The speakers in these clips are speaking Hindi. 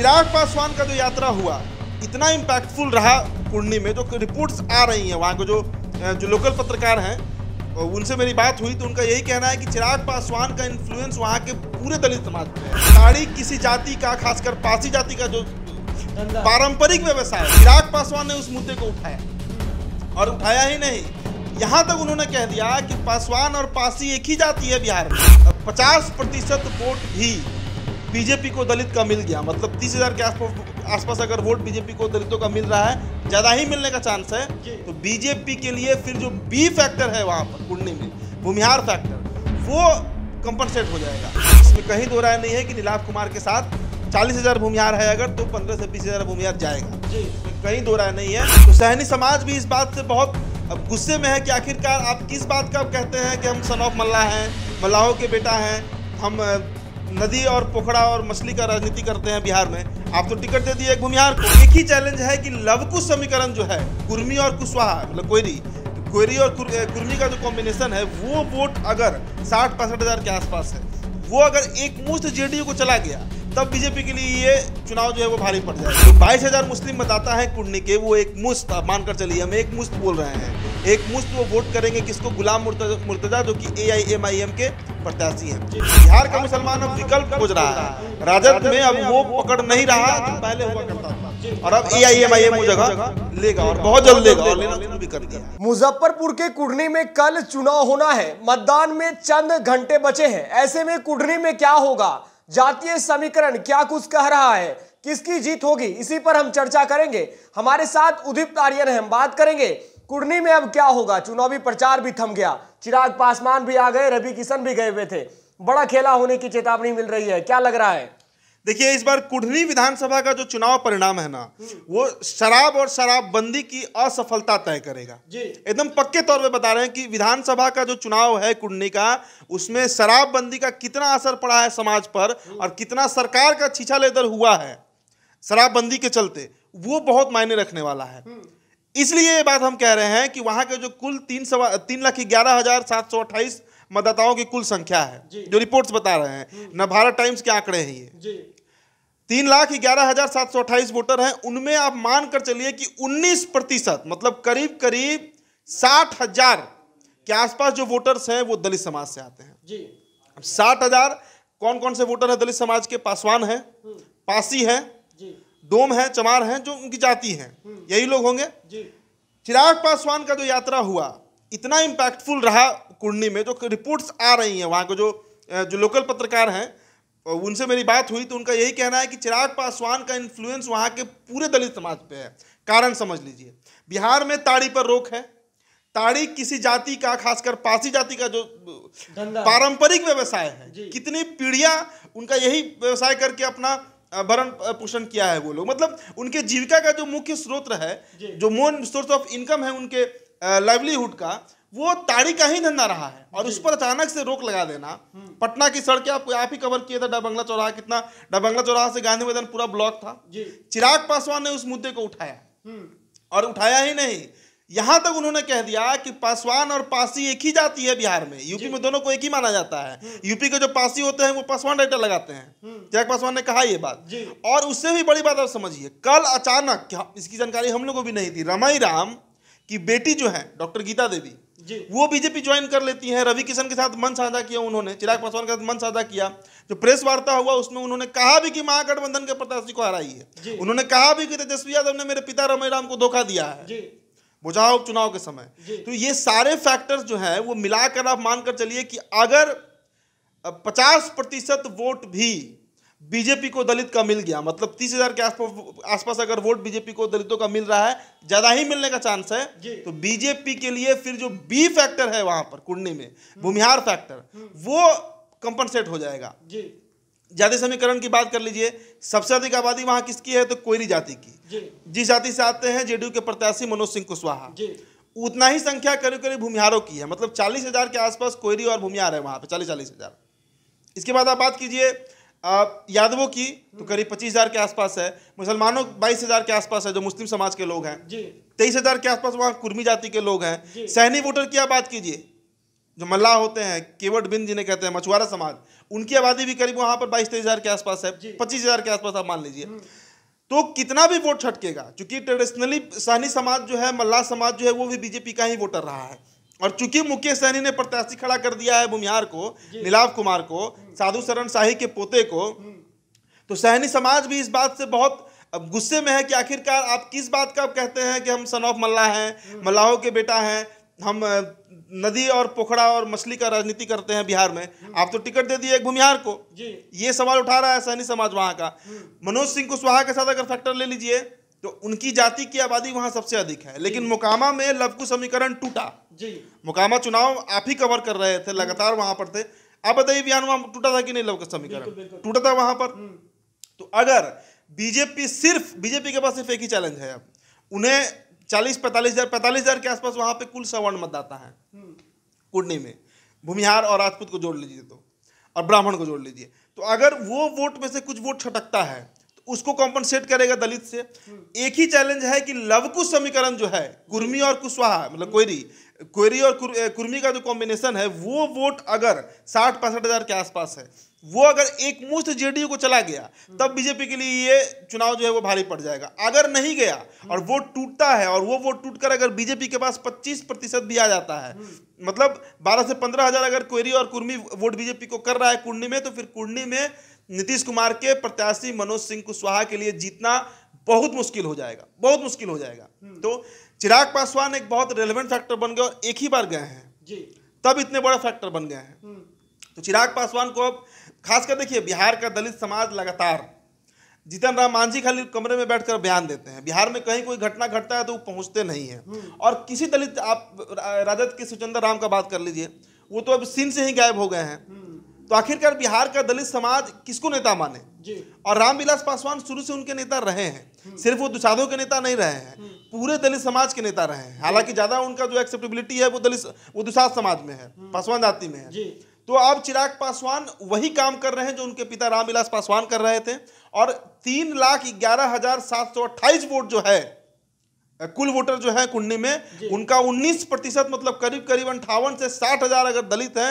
चिराग पासवान का जो यात्रा हुआ इतना इम्पैक्टफुल रहा कुंडली में जो रिपोर्ट्स आ रही हैं वहाँ के जो जो लोकल पत्रकार हैं उनसे मेरी बात हुई तो उनका यही कहना है कि चिराग पासवान का इन्फ्लुएंस वहाँ के पूरे दलित समाज में साड़ी किसी जाति का खासकर पासी जाति का जो पारंपरिक व्यवसाय है चिराग पासवान ने उस मुद्दे को उठाया और उठाया ही नहीं यहाँ तक उन्होंने कह दिया कि पासवान और पासी एक ही जाति है बिहार में पचास प्रतिशत वोट भी बीजेपी को दलित का मिल गया मतलब तीस हज़ार के आसपास अगर वोट बीजेपी को दलितों का मिल रहा है ज़्यादा ही मिलने का चांस है तो बीजेपी के लिए फिर जो बी फैक्टर है वहाँ पर कुंडली में भूमिहार फैक्टर वो कंपनसेट हो जाएगा इसमें कहीं दो राय नहीं है कि नीलाभ कुमार के साथ चालीस हज़ार भूमिहार है अगर तो पंद्रह से बीस हज़ार भूमिहार जाएगा कहीं दो राय नहीं है तो सहनी समाज भी इस बात से बहुत अब गुस्से में है कि आखिरकार आप किस बात का कहते हैं कि हम सन ऑफ मल्ला हैं मल्लाहों के बेटा हैं हम नदी और पोखड़ा और मछली का राजनीति करते हैं बिहार में आप तो टिकट दे दिए घूमिहार को एक ही चैलेंज है कि लवकुश समीकरण जो है कुर्मी और कुशवाहा मतलब कोयरी कोयरी और कुर्मी का जो कॉम्बिनेशन है वो वोट अगर साठ पैंसठ हज़ार के आसपास है वो अगर एक मुश्त जेडीयू को चला गया तब बीजेपी के लिए ये चुनाव जो है वो भारी पड़ जाएगा तो बाईस हजार मुस्लिम बताता है कुंडनी के वो एक मुस्त मानकर चलिए हम एक मुस्त बोल रहे हैं एक मुस्त वो वोट करेंगे किसको गुलाम मुर्तजा जो कि एम के प्रत्याशी हैं बिहार का मुसलमान अब विकल्प खोज रहा है राजद में अब वो पकड़ नहीं रहा जो पहले हुआ करता था और अब ए आई एम आई एम जगह लेगा और बहुत जल्द लेगा और लेना शुरू भी कर दिया मुजफ्फरपुर के कुर्नी में कल चुनाव होना है मतदान में चंद घंटे बचे हैं ऐसे में कुर्नी में क्या होगा जातीय समीकरण क्या कुछ कह रहा है किसकी जीत होगी इसी पर हम चर्चा करेंगे हमारे साथ उदित आर्यन हम बात करेंगे कुर्नी में अब क्या होगा चुनावी प्रचार भी थम गया चिराग पासवान भी आ गए रवि किशन भी गए हुए थे बड़ा खेला होने की चेतावनी मिल रही है क्या लग रहा है देखिए इस बार कुढ़नी विधानसभा का जो चुनाव परिणाम है ना हम्म। वो शराब और शराबबंदी की असफलता तय करेगा एकदम पक्के तौर पे बता रहे हैं कि विधानसभा का जो चुनाव है कुढ़नी का उसमें शराबबंदी का कितना असर पड़ा है समाज पर हम्म। और कितना सरकार का छीछा लेदर हुआ है शराबबंदी के चलते वो बहुत मायने रखने वाला है हम्म। इसलिए ये बात हम कह रहे हैं कि वहां के जो कुल तीन सवा तीन लाख ग्यारह हजार सात सौ अट्ठाईस मतदाताओं की कुल संख्या है जो रिपोर्ट्स बता रहे हैं न भारत टाइम्स के आंकड़े हैं ये तीन लाख ग्यारह हजार सात सौ अट्ठाईस वोटर हैं उनमें आप मानकर चलिए कि 19 प्रतिशत मतलब करीब करीब साठ हजार के आसपास जो वोटर्स हैं वो दलित समाज से आते हैं जी साठ हजार कौन कौन से वोटर हैं दलित समाज के पासवान हैं हम्म। पासी हैं डोम हैं चमार हैं जो उनकी जाति हैं हम्म। यही लोग होंगे चिराग पासवान का जो यात्रा हुआ इतना इम्पैक्टफुल रहा कुंडनी में जो रिपोर्ट्स आ रही हैं वहाँ के जो जो लोकल पत्रकार हैं और उनसे मेरी बात हुई तो उनका यही कहना है कि चिराग पासवान का इन्फ्लुएंस वहाँ के पूरे दलित समाज पे है कारण समझ लीजिए बिहार में ताड़ी पर रोक है ताड़ी किसी जाति का खासकर पासी जाति का जो पारंपरिक व्यवसाय है कितनी पीढ़ियाँ उनका यही व्यवसाय करके अपना भरण पोषण किया है वो लोग मतलब उनके जीविका का जो मुख्य स्रोत है जो मोन सोर्स ऑफ इनकम है उनके लाइवलीहुड का वो ताड़ी का ही धंधा रहा है और उस पर अचानक से रोक लगा देना हम्म। पटना की सड़कें आप आप ही कवर किए थे डबंगला चौराहा कितना डबंगला चौराहा से गांधी मैदान पूरा ब्लॉक था चिराग पासवान ने उस मुद्दे को उठाया हम्म। और उठाया ही नहीं यहां तक उन्होंने कह दिया कि पासवान और पासी एक ही जाती है बिहार में यूपी में दोनों को एक ही माना जाता है हम्म। यूपी के जो पासी होते हैं वो पासवान डाइटर लगाते हैं चिराग पासवान ने कहा ये बात और उससे भी बड़ी बात आप समझिए कल अचानक इसकी जानकारी हम लोगों को भी नहीं थी रमाई राम की बेटी जो है डॉक्टर गीता देवी वो बीजेपी ज्वाइन कर लेती है रवि किशन के साथ मन साझा किया उन्होंने चिराग पासवान के साथ मन साझा किया जो प्रेस वार्ता हुआ उसमें उन्होंने कहा भी कि महागठबंधन के प्रत्याशी को हराई है उन्होंने कहा भी कि तेजस्वी यादव ने मेरे पिता रमेराम को धोखा दिया है बुझाओ उपचुनाव के समय तो ये सारे फैक्टर्स जो है वो मिलाकर आप मानकर चलिए कि अगर पचास प्रतिशत वोट भी बीजेपी को दलित का मिल गया मतलब तीस हजार के आसपास आसपास अगर वोट बीजेपी को दलितों का मिल रहा है ज्यादा ही मिलने का चांस है तो बीजेपी के लिए फिर जो बी फैक्टर है वहां पर कुंडली में भूमिहार फैक्टर हम्म। वो कंपनसेट हो जाएगा जाति समीकरण की बात कर लीजिए सबसे अधिक आबादी वहां किसकी है तो कोयरी जाति की जिस जाति से आते हैं जेडीयू के प्रत्याशी मनोज सिंह कुशवाहा उतना ही संख्या करीब करीब भूमिहारों की है मतलब चालीस हजार के आसपास कोयरी और भूमिहार है वहां पर चालीस चालीस हजार इसके बाद आप बात कीजिए यादवों की तो करीब पच्चीस हजार के आसपास है मुसलमानों बाईस हजार के आसपास है जो मुस्लिम समाज के लोग हैं तेईस हजार के आसपास वहाँ कुर्मी जाति के लोग हैं सैनी वोटर की आप बात कीजिए जो मल्लाह होते हैं केवट बिंद जिन्हें कहते हैं मछुआरा समाज उनकी आबादी भी करीब वहां पर बाईस तेईस हजार के आसपास है पच्चीस हजार के आसपास आप मान लीजिए हम्म। तो कितना भी वोट छटकेगा क्योंकि ट्रेडिशनली सहनी समाज जो है मल्लाह समाज जो है वो भी बीजेपी का ही वोटर रहा है और चूंकि मुकेश सहनी ने प्रत्याशी खड़ा कर दिया है बुमियार को नीलाव कुमार को साधु शरण शाही के पोते को तो सहनी समाज भी इस बात से बहुत अब गुस्से में है कि आखिरकार आप किस बात का कहते हैं कि हम सन ऑफ मल्ला हैं मल्लाहों के बेटा हैं हम नदी और पोखरा और मछली का राजनीति करते हैं बिहार में आप तो टिकट दे दिए एक भूमिहार को ये सवाल उठा रहा है सहनी समाज वहाँ का हम्म। मनोज सिंह कुशवाहा के साथ अगर फैक्टर ले लीजिए तो उनकी जाति की आबादी वहां सबसे अधिक है लेकिन मुकामा में लवकु समीकरण टूटा जी मुकामा चुनाव आप ही कवर कर रहे थे लगातार वहां पर थे आप बताइए बयान वहां टूटा था कि नहीं लवकु समीकरण टूटा था वहां पर हम्म। तो अगर बीजेपी सिर्फ बीजेपी के पास सिर्फ एक ही चैलेंज है अब उन्हें चालीस पैंतालीस हजार पैंतालीस हजार के आसपास वहां पे कुल सवर्ण मतदाता है हम्म। कुडनी में भूमिहार और राजपूत को जोड़ लीजिए तो और ब्राह्मण को जोड़ लीजिए तो अगर वो वोट में से कुछ वोट छटकता है उसको कॉम्पनसेट करेगा दलित से एक ही चैलेंज है कि लवकुश समीकरण जो है कुर्मी और कुशवाहा मतलब कोयरी कोयरी और कुर्मी का जो कॉम्बिनेशन है वो वोट अगर साठ पैंसठ हज़ार के आसपास है वो अगर एक मुश्त जेडीयू को चला गया तब बीजेपी के लिए ये चुनाव जो है वो भारी पड़ जाएगा अगर नहीं गया और वोट टूटता है और वो वोट टूटकर अगर बीजेपी के पास 25 प्रतिशत भी आ जाता है मतलब 12 से पंद्रह हजार अगर कोयरी और कुर्मी वोट बीजेपी को कर रहा है कुंडी में तो फिर कुंडी में नीतीश कुमार के प्रत्याशी मनोज सिंह कुशवाहा के लिए जीतना बहुत मुश्किल हो जाएगा बहुत मुश्किल हो जाएगा हम्म। तो चिराग पासवान एक बहुत रेलिवेंट फैक्टर बन गए और एक ही बार गए हैं जी तब इतने बड़ा फैक्टर बन गए हैं हम्म। तो चिराग पासवान को अब खासकर देखिए बिहार का दलित समाज लगातार जीतन राम मांझी खाली कमरे में बैठकर बयान देते हैं बिहार में कहीं कोई घटना घटता है तो वो पहुंचते नहीं है हम्म। और किसी दलित आप राजद के सुचंदर राम का बात कर लीजिए वो तो अब सीन से ही गायब हो गए हैं तो आखिरकार बिहार का दलित समाज किसको नेता माने जी। और रामविलास पासवान शुरू से उनके नेता रहे हैं हम्म। सिर्फ वो दुसाधों के नेता नहीं रहे हैं हम्म। पूरे दलित समाज के नेता रहे हैं हालांकि ज्यादा उनका जो एक्सेप्टेबिलिटी है वो दलित वो दुसाध समाज में है हम्म। पासवान जाति में है तो अब चिराग पासवान वही काम कर रहे हैं जो उनके पिता रामविलास पासवान कर रहे थे और तीन लाख ग्यारह हजार सात सौ अट्ठाईस वोट जो है कुल वोटर जो है कुंडली में उनका 19 प्रतिशत मतलब करीब करीब अंठावन से साठ हजार अगर दलित हैं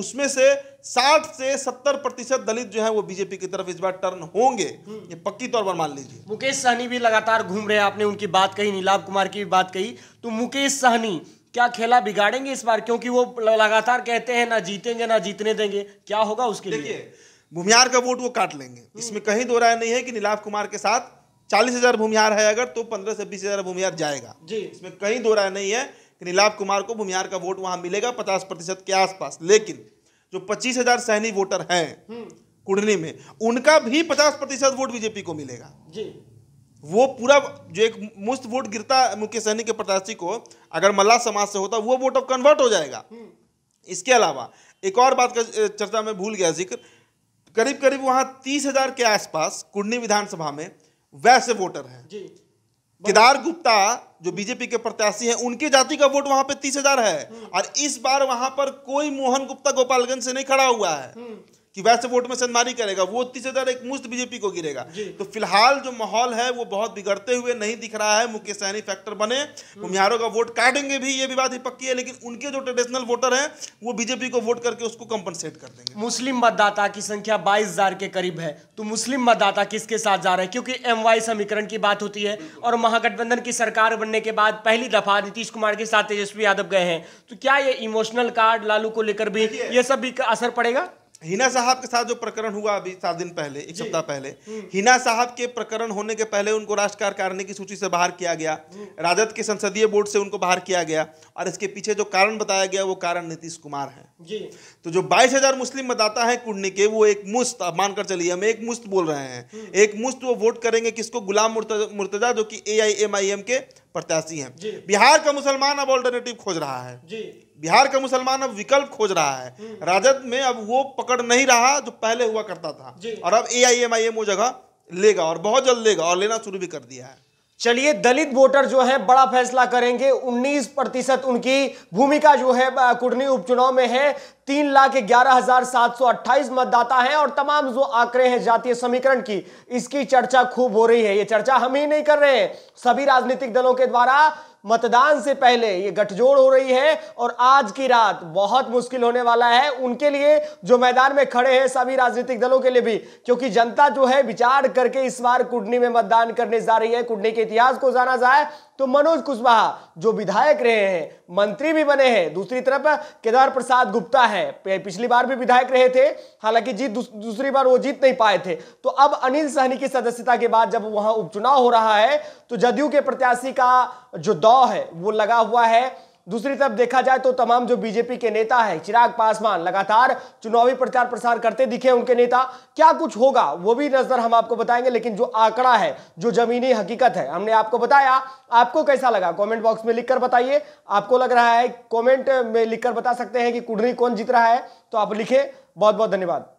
उसमें से 60 से 70 प्रतिशत दलित जो है वो बीजेपी की तरफ इस बार टर्न होंगे हम्म। ये पक्की तौर पर मान लीजिए मुकेश सहनी भी लगातार घूम रहे हैं आपने उनकी बात कही नीलाभ कुमार की भी बात कही तो मुकेश सहनी क्या खेला बिगाड़ेंगे इस बार क्योंकि वो लगातार कहते हैं ना जीतेंगे ना जीतने देंगे क्या होगा उसके लिए भूमिहार का वोट वो काट लेंगे हम्म। इसमें कहीं दो राय नहीं है कि नीलाभ कुमार के साथ चालीस हजार भूमिहार है अगर तो पंद्रह से बीस हजार भूमिहार जाएगा जी इसमें कहीं दो राय नहीं है नीलाभ कुमार को भूमिहार का वोट वहां मिलेगा पचास प्रतिशत के आसपास लेकिन जो पच्चीस हजार सैनी वोटर हैं हम्म। कुंडली में उनका भी पचास प्रतिशत वोट बीजेपी को मिलेगा जी वो पूरा जो एक मुफ्त वोट गिरता मुख्य सहनी के प्रत्याशी को अगर मल्ला समाज से होता वो वोट अब कन्वर्ट हो जाएगा हम्म। इसके अलावा एक और बात का चर्चा में भूल गया जिक्र करीब करीब वहां तीस हजार के आसपास कुड़नी विधानसभा में वैसे वोटर हैं केदार गुप्ता जो बीजेपी के प्रत्याशी हैं उनके जाति का वोट वहां पे तीस हजार है हम्म। और इस बार वहां पर कोई मोहन गुप्ता गोपालगंज से नहीं खड़ा हुआ है हम्म। कि वैसे वोट में सन्मारी करेगा वो तीस हज़ार एक मुफ्त बीजेपी को गिरेगा तो फिलहाल जो माहौल है वो बहुत बिगड़ते हुए नहीं दिख रहा है मुकेश सहनी फैक्टर बने मुमियारों हम्म। का वोट काटेंगे भी ये भी बात ही पक्की है लेकिन उनके जो ट्रेडिशनल वोटर हैं वो बीजेपी को वोट करके उसको कंपनसेट कर देंगे मुस्लिम मतदाता की संख्या बाईस के करीब है तो मुस्लिम मतदाता किसके साथ जा रहे हैं क्योंकि एम समीकरण की बात होती है और महागठबंधन की सरकार बनने के बाद पहली दफा नीतीश कुमार के साथ तेजस्वी यादव गए हैं तो क्या ये इमोशनल कार्ड लालू को लेकर भी ये सब भी असर पड़ेगा हिना साहब के साथ जो प्रकरण हुआ अभी सात दिन पहले एक सप्ताह पहले हम्म। हिना साहब के प्रकरण होने के पहले उनको राष्ट्र कार्यकारिणी की सूची से बाहर किया गया हम्म। राजद के संसदीय बोर्ड से उनको बाहर किया गया और इसके पीछे जो कारण बताया गया वो कारण नीतीश कुमार है जी। तो जो बाईस हजार मुस्लिम मतदाता है कुंडनी के वो एक मुस्त अब मानकर चलिए हम एक मुस्त बोल रहे हैं हम्म। एक मुस्त वो वोट करेंगे किसको गुलाम मुर्तजा जो कि ए के प्रत्याशी हैं बिहार का मुसलमान अब ऑल्टरनेटिव खोज रहा है जी। बिहार का मुसलमान अब विकल्प खोज रहा है हम्म। राजद में अब वो पकड़ नहीं रहा जो पहले हुआ करता था और अब ए आई एम आई एम वो जगह लेगा और बहुत जल्द लेगा और लेना शुरू भी कर दिया है चलिए दलित वोटर जो है बड़ा फैसला करेंगे 19 प्रतिशत उनकी भूमिका जो है कुर्नी उपचुनाव में है तीन लाख ग्यारह हजार सात सौ अट्ठाईस मतदाता हैं और तमाम जो आंकड़े हैं जातीय समीकरण की इसकी चर्चा खूब हो रही है ये चर्चा हम ही नहीं कर रहे हैं सभी राजनीतिक दलों के द्वारा मतदान से पहले ये गठजोड़ हो रही है और आज की रात बहुत मुश्किल होने वाला है उनके लिए जो मैदान में खड़े हैं सभी राजनीतिक दलों के लिए भी क्योंकि जनता जो है विचार करके इस बार कुडनी में मतदान करने जा रही है कुडनी के इतिहास को जाना जाए तो मनोज कुशवाहा जो विधायक रहे हैं मंत्री भी बने हैं दूसरी तरफ केदार प्रसाद गुप्ता है पिछली बार भी विधायक रहे थे हालांकि जीत दूसरी बार वो जीत नहीं पाए थे तो अब अनिल सहनी की सदस्यता के बाद जब वहां उपचुनाव हो रहा है तो जदयू के प्रत्याशी का जो दौर लॉ है वो लगा हुआ है दूसरी तरफ देखा जाए तो तमाम जो बीजेपी के नेता है चिराग पासवान लगातार चुनावी प्रचार प्रसार करते दिखे उनके नेता क्या कुछ होगा वो भी नजर हम आपको बताएंगे लेकिन जो आंकड़ा है जो जमीनी हकीकत है हमने आपको बताया आपको कैसा लगा कमेंट बॉक्स में लिखकर बताइए आपको लग रहा है कॉमेंट में लिखकर बता सकते हैं कि कुंडली कौन जीत रहा है तो आप लिखे बहुत बहुत धन्यवाद